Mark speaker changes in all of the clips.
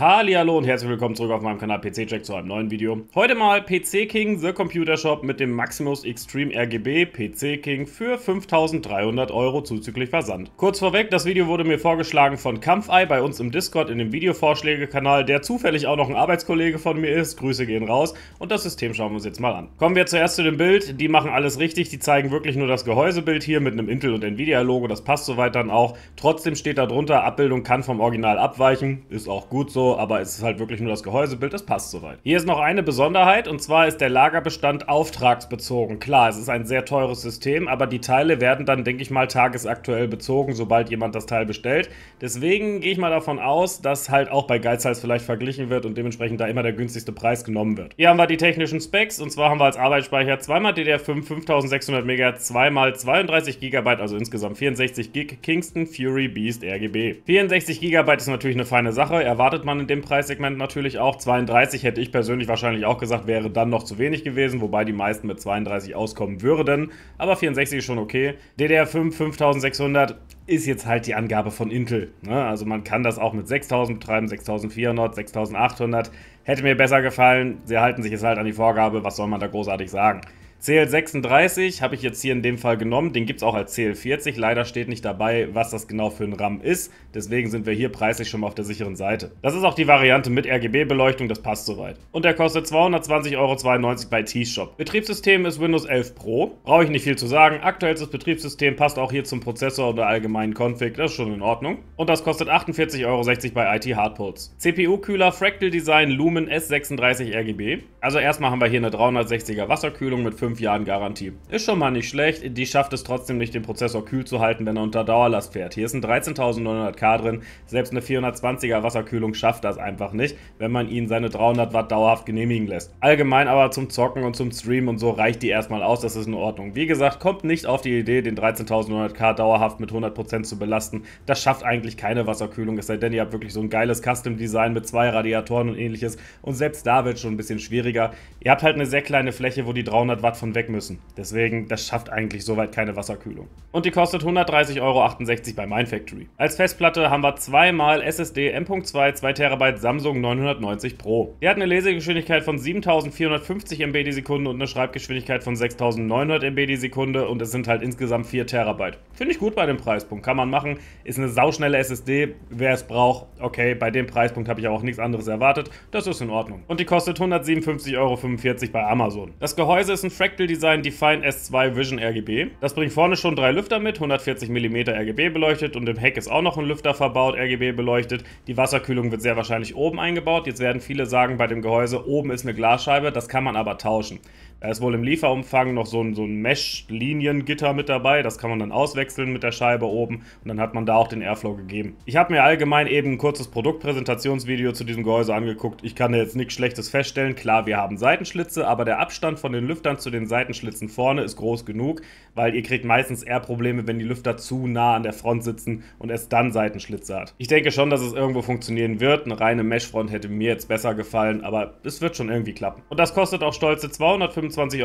Speaker 1: Hallihallo und herzlich willkommen zurück auf meinem Kanal PC Check zu einem neuen Video. Heute mal PC King The Computer Shop mit dem Maximus Extreme RGB PC King für 5300 Euro zuzüglich Versand. Kurz vorweg, das Video wurde mir vorgeschlagen von Kampfei bei uns im Discord in dem Videovorschläge-Kanal, der zufällig auch noch ein Arbeitskollege von mir ist. Grüße gehen raus und das System schauen wir uns jetzt mal an. Kommen wir zuerst zu dem Bild. Die machen alles richtig, die zeigen wirklich nur das Gehäusebild hier mit einem Intel und Nvidia Logo, das passt soweit dann auch. Trotzdem steht da drunter, Abbildung kann vom Original abweichen, ist auch gut so aber es ist halt wirklich nur das Gehäusebild, das passt soweit. Hier ist noch eine Besonderheit und zwar ist der Lagerbestand auftragsbezogen. Klar, es ist ein sehr teures System, aber die Teile werden dann, denke ich mal, tagesaktuell bezogen, sobald jemand das Teil bestellt. Deswegen gehe ich mal davon aus, dass halt auch bei Geizhals vielleicht verglichen wird und dementsprechend da immer der günstigste Preis genommen wird. Hier haben wir die technischen Specs und zwar haben wir als Arbeitsspeicher 2 ddr 5 5600 MHz, 2x32 GB, also insgesamt 64 GB Kingston Fury Beast RGB. 64 GB ist natürlich eine feine Sache, erwartet man man in dem Preissegment natürlich auch. 32 hätte ich persönlich wahrscheinlich auch gesagt, wäre dann noch zu wenig gewesen, wobei die meisten mit 32 auskommen würden. Aber 64 ist schon okay. DDR5 5600 ist jetzt halt die Angabe von Intel. Ne? Also man kann das auch mit 6000 betreiben, 6400, 6800. Hätte mir besser gefallen. Sie halten sich jetzt halt an die Vorgabe. Was soll man da großartig sagen? CL36 habe ich jetzt hier in dem Fall genommen. Den gibt es auch als CL40. Leider steht nicht dabei, was das genau für ein RAM ist. Deswegen sind wir hier preislich schon mal auf der sicheren Seite. Das ist auch die Variante mit RGB-Beleuchtung. Das passt soweit. Und der kostet 220,92 Euro bei T-Shop. Betriebssystem ist Windows 11 Pro. Brauche ich nicht viel zu sagen. Aktuellstes Betriebssystem passt auch hier zum Prozessor oder allgemeinen Config. Das ist schon in Ordnung. Und das kostet 48,60 Euro bei IT Hardpulse. CPU-Kühler Fractal Design Lumen S36 RGB. Also erstmal haben wir hier eine 360er Wasserkühlung mit 5 5 Jahren Garantie. Ist schon mal nicht schlecht, die schafft es trotzdem nicht, den Prozessor kühl zu halten, wenn er unter Dauerlast fährt. Hier ist ein 13900K drin, selbst eine 420er Wasserkühlung schafft das einfach nicht, wenn man ihn seine 300 Watt dauerhaft genehmigen lässt. Allgemein aber zum Zocken und zum Streamen und so reicht die erstmal aus, das ist in Ordnung. Wie gesagt, kommt nicht auf die Idee, den 13900K dauerhaft mit 100% zu belasten. Das schafft eigentlich keine Wasserkühlung, es sei denn, ihr habt wirklich so ein geiles Custom-Design mit zwei Radiatoren und ähnliches und selbst da wird es schon ein bisschen schwieriger. Ihr habt halt eine sehr kleine Fläche, wo die 300 Watt von weg müssen. Deswegen, das schafft eigentlich soweit keine Wasserkühlung. Und die kostet 130,68 Euro bei Mindfactory. Als Festplatte haben wir zweimal SSD M.2 2TB Samsung 990 Pro. Die hat eine Lesegeschwindigkeit von 7450 MB die Sekunde und eine Schreibgeschwindigkeit von 6900 MB die Sekunde und es sind halt insgesamt 4 tb Finde ich gut bei dem Preispunkt, kann man machen. Ist eine sauschnelle SSD, wer es braucht, okay, bei dem Preispunkt habe ich aber auch nichts anderes erwartet, das ist in Ordnung. Und die kostet 157,45 Euro bei Amazon. Das Gehäuse ist ein Fraction Fractal Design Define S2 Vision RGB. Das bringt vorne schon drei Lüfter mit, 140 mm RGB beleuchtet und im Heck ist auch noch ein Lüfter verbaut, RGB beleuchtet. Die Wasserkühlung wird sehr wahrscheinlich oben eingebaut. Jetzt werden viele sagen, bei dem Gehäuse oben ist eine Glasscheibe, das kann man aber tauschen. Da ist wohl im Lieferumfang noch so ein, so ein Mesh-Liniengitter mit dabei. Das kann man dann auswechseln mit der Scheibe oben und dann hat man da auch den Airflow gegeben. Ich habe mir allgemein eben ein kurzes Produktpräsentationsvideo zu diesem Gehäuse angeguckt. Ich kann da jetzt nichts Schlechtes feststellen. Klar, wir haben Seitenschlitze, aber der Abstand von den Lüftern zu den Seitenschlitzen vorne ist groß genug, weil ihr kriegt meistens eher Probleme, wenn die Lüfter zu nah an der Front sitzen und es dann Seitenschlitze hat. Ich denke schon, dass es irgendwo funktionieren wird. Eine reine Meshfront hätte mir jetzt besser gefallen, aber es wird schon irgendwie klappen. Und das kostet auch stolze 250 25,23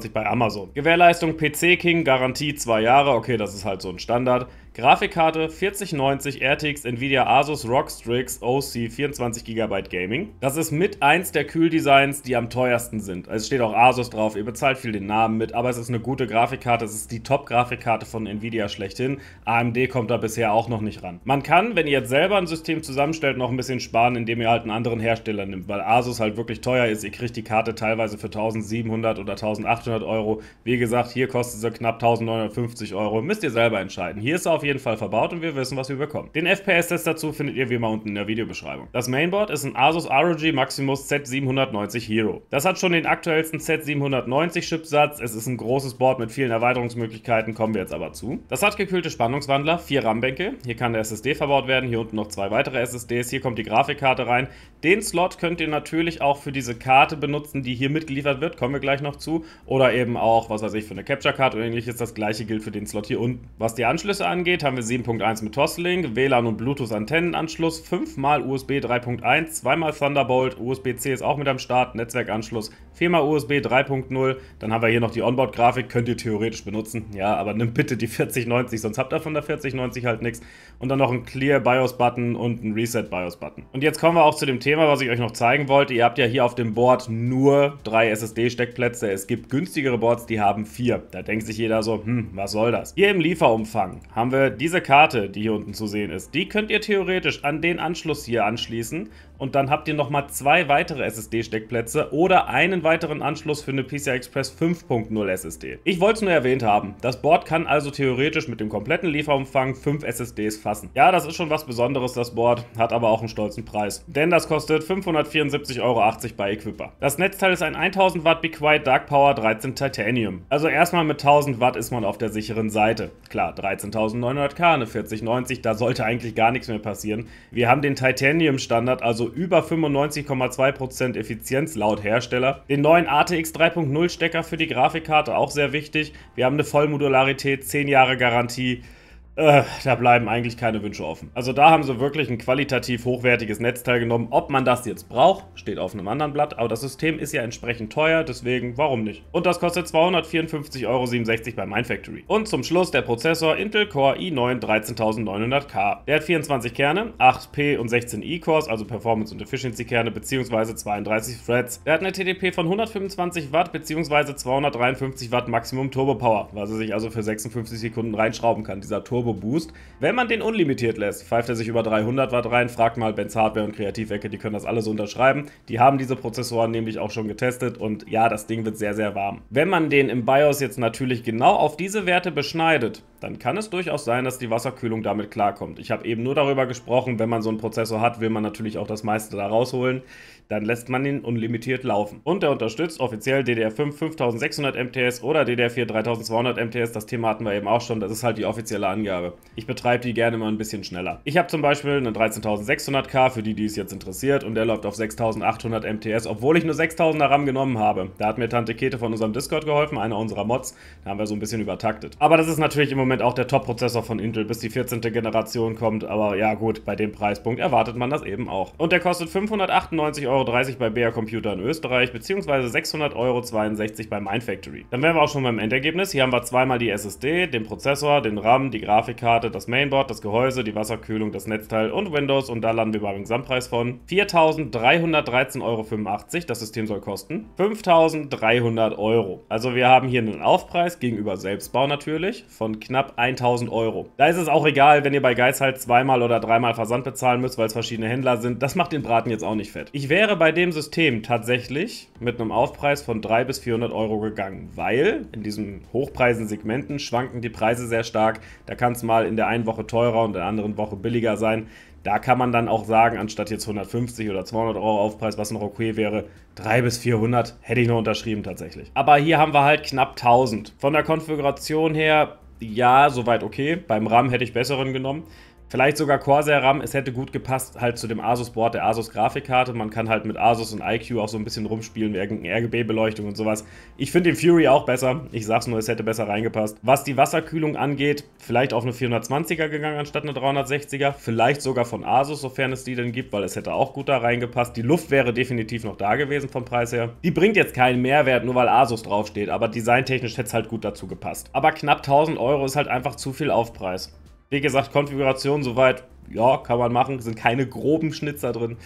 Speaker 1: Euro bei Amazon. Gewährleistung PC King, Garantie 2 Jahre, okay, das ist halt so ein Standard. Grafikkarte 4090 RTX Nvidia Asus ROG Strix OC 24 GB Gaming. Das ist mit eins der Kühldesigns, die am teuersten sind. Also steht auch Asus drauf, ihr bezahlt viel den Namen mit, aber es ist eine gute Grafikkarte, es ist die Top-Grafikkarte von Nvidia schlechthin. AMD kommt da bisher auch noch nicht ran. Man kann, wenn ihr jetzt selber ein System zusammenstellt, noch ein bisschen sparen, indem ihr halt einen anderen Hersteller nimmt, weil Asus halt wirklich teuer ist. Ihr kriegt die Karte teilweise für 1700 oder 1800 Euro. Wie gesagt, hier kostet sie knapp 1950 Euro. Müsst ihr selber entscheiden. Hier ist auf jeden Fall verbaut und wir wissen, was wir bekommen. Den FPS-Test dazu findet ihr wie immer unten in der Videobeschreibung. Das Mainboard ist ein Asus ROG Maximus Z790 Hero. Das hat schon den aktuellsten Z790-Chipsatz, es ist ein großes Board mit vielen Erweiterungsmöglichkeiten, kommen wir jetzt aber zu. Das hat gekühlte Spannungswandler, vier RAM-Bänke, hier kann der SSD verbaut werden, hier unten noch zwei weitere SSDs, hier kommt die Grafikkarte rein. Den Slot könnt ihr natürlich auch für diese Karte benutzen, die hier mitgeliefert wird, kommen wir gleich noch zu, oder eben auch, was weiß ich, für eine Capture-Card oder ähnliches, das gleiche gilt für den Slot hier unten. Was die Anschlüsse angeht, geht, haben wir 7.1 mit Toslink, WLAN und Bluetooth-Antennenanschluss, 5 mal USB 3.1, 2 mal Thunderbolt, USB-C ist auch mit am Start, Netzwerkanschluss, 4 mal USB 3.0. Dann haben wir hier noch die Onboard-Grafik, könnt ihr theoretisch benutzen. Ja, aber nimm bitte die 4090, sonst habt ihr von der 4090 halt nichts. Und dann noch ein Clear BIOS-Button und ein Reset BIOS-Button. Und jetzt kommen wir auch zu dem Thema, was ich euch noch zeigen wollte. Ihr habt ja hier auf dem Board nur drei SSD-Steckplätze. Es gibt günstigere Boards, die haben vier. Da denkt sich jeder so, hm, was soll das? Hier im Lieferumfang haben wir diese Karte, die hier unten zu sehen ist, die könnt ihr theoretisch an den Anschluss hier anschließen und dann habt ihr nochmal zwei weitere SSD-Steckplätze oder einen weiteren Anschluss für eine PCI Express 5.0 SSD. Ich wollte es nur erwähnt haben, das Board kann also theoretisch mit dem kompletten Lieferumfang 5 SSDs fassen. Ja, das ist schon was Besonderes, das Board, hat aber auch einen stolzen Preis, denn das kostet 574,80 Euro bei Equipper. Das Netzteil ist ein 1000 Watt Be Quiet Dark Power 13 Titanium. Also erstmal mit 1000 Watt ist man auf der sicheren Seite. Klar, 13.900 900 K, eine 4090, da sollte eigentlich gar nichts mehr passieren. Wir haben den Titanium-Standard, also über 95,2% Effizienz laut Hersteller. Den neuen ATX 3.0 Stecker für die Grafikkarte, auch sehr wichtig. Wir haben eine Vollmodularität, 10 Jahre Garantie. Äh, da bleiben eigentlich keine Wünsche offen. Also da haben sie wirklich ein qualitativ hochwertiges Netzteil genommen. Ob man das jetzt braucht, steht auf einem anderen Blatt. Aber das System ist ja entsprechend teuer, deswegen warum nicht? Und das kostet 254,67 Euro bei Mindfactory. Und zum Schluss der Prozessor Intel Core i9 13900K. Der hat 24 Kerne, 8P und 16 E-Cores, also Performance- und Efficiency-Kerne, beziehungsweise 32 Threads. Der hat eine TDP von 125 Watt, beziehungsweise 253 Watt Maximum Turbo Power, was er sich also für 56 Sekunden reinschrauben kann. Dieser Turbo Turbo Boost. Wenn man den unlimitiert lässt, pfeift er sich über 300 Watt rein. Fragt mal Benz Hardware und Kreativecke, die können das alles unterschreiben. Die haben diese Prozessoren nämlich auch schon getestet und ja, das Ding wird sehr, sehr warm. Wenn man den im BIOS jetzt natürlich genau auf diese Werte beschneidet, dann kann es durchaus sein, dass die Wasserkühlung damit klarkommt. Ich habe eben nur darüber gesprochen, wenn man so einen Prozessor hat, will man natürlich auch das meiste da rausholen. Dann lässt man ihn unlimitiert laufen. Und er unterstützt offiziell DDR5 5600 MTS oder DDR4 3200 MTS. Das Thema hatten wir eben auch schon. Das ist halt die offizielle Angabe. Ich betreibe die gerne mal ein bisschen schneller. Ich habe zum Beispiel einen 13600K, für die, die es jetzt interessiert. Und der läuft auf 6800 MTS, obwohl ich nur 6000er RAM genommen habe. Da hat mir Tante Kete von unserem Discord geholfen, einer unserer Mods. Da haben wir so ein bisschen übertaktet. Aber das ist natürlich im Moment somit auch der Top-Prozessor von Intel, bis die 14. Generation kommt. Aber ja gut, bei dem Preispunkt erwartet man das eben auch. Und der kostet 598,30 Euro bei BR Computer in Österreich, beziehungsweise 600,62 Euro bei Mindfactory. Dann wären wir auch schon beim Endergebnis. Hier haben wir zweimal die SSD, den Prozessor, den RAM, die Grafikkarte, das Mainboard, das Gehäuse, die Wasserkühlung, das Netzteil und Windows. Und da landen wir beim Gesamtpreis von 4.313,85 Euro. Das System soll kosten 5.300 Euro. Also wir haben hier einen Aufpreis gegenüber Selbstbau natürlich von knapp knapp 1000 Euro. Da ist es auch egal, wenn ihr bei Geiz halt zweimal oder dreimal Versand bezahlen müsst, weil es verschiedene Händler sind. Das macht den Braten jetzt auch nicht fett. Ich wäre bei dem System tatsächlich mit einem Aufpreis von 300 bis 400 Euro gegangen, weil in diesen hochpreisen Segmenten schwanken die Preise sehr stark. Da kann es mal in der einen Woche teurer und in der anderen Woche billiger sein. Da kann man dann auch sagen, anstatt jetzt 150 oder 200 Euro Aufpreis, was noch okay wäre, 3 bis 400 hätte ich noch unterschrieben tatsächlich. Aber hier haben wir halt knapp 1000. Von der Konfiguration her ja, soweit okay. Beim RAM hätte ich besseren genommen. Vielleicht sogar Corsair RAM, es hätte gut gepasst halt zu dem Asus Board, der Asus Grafikkarte. Man kann halt mit Asus und IQ auch so ein bisschen rumspielen, irgendeine RGB-Beleuchtung und sowas. Ich finde den Fury auch besser. Ich sag's nur, es hätte besser reingepasst. Was die Wasserkühlung angeht, vielleicht auf eine 420er gegangen anstatt eine 360er. Vielleicht sogar von Asus, sofern es die denn gibt, weil es hätte auch gut da reingepasst. Die Luft wäre definitiv noch da gewesen vom Preis her. Die bringt jetzt keinen Mehrwert, nur weil Asus draufsteht, aber designtechnisch hätte es halt gut dazu gepasst. Aber knapp 1000 Euro ist halt einfach zu viel Aufpreis. Wie gesagt, Konfiguration soweit, ja, kann man machen. Sind keine groben Schnitzer drin.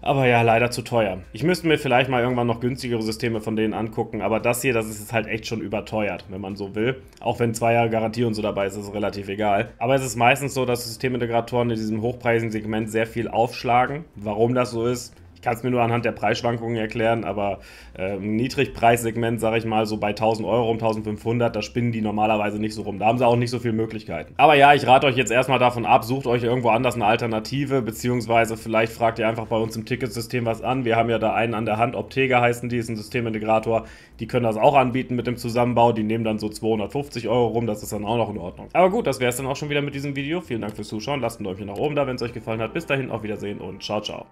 Speaker 1: Aber ja, leider zu teuer. Ich müsste mir vielleicht mal irgendwann noch günstigere Systeme von denen angucken. Aber das hier, das ist halt echt schon überteuert, wenn man so will. Auch wenn zwei Jahre Garantie und so dabei ist, ist es relativ egal. Aber es ist meistens so, dass Systemintegratoren in diesem hochpreisigen Segment sehr viel aufschlagen. Warum das so ist, ich kann es mir nur anhand der Preisschwankungen erklären, aber äh, im Niedrigpreissegment, sage ich mal, so bei 1000 Euro um 1500, da spinnen die normalerweise nicht so rum. Da haben sie auch nicht so viele Möglichkeiten. Aber ja, ich rate euch jetzt erstmal davon ab, sucht euch irgendwo anders eine Alternative, beziehungsweise vielleicht fragt ihr einfach bei uns im Ticketsystem was an. Wir haben ja da einen an der Hand, Optega heißen die, ist ein Systemintegrator. Die können das auch anbieten mit dem Zusammenbau. Die nehmen dann so 250 Euro rum, das ist dann auch noch in Ordnung. Aber gut, das wäre es dann auch schon wieder mit diesem Video. Vielen Dank fürs Zuschauen. Lasst ein Däumchen nach oben da, wenn es euch gefallen hat. Bis dahin, auf Wiedersehen und ciao, ciao.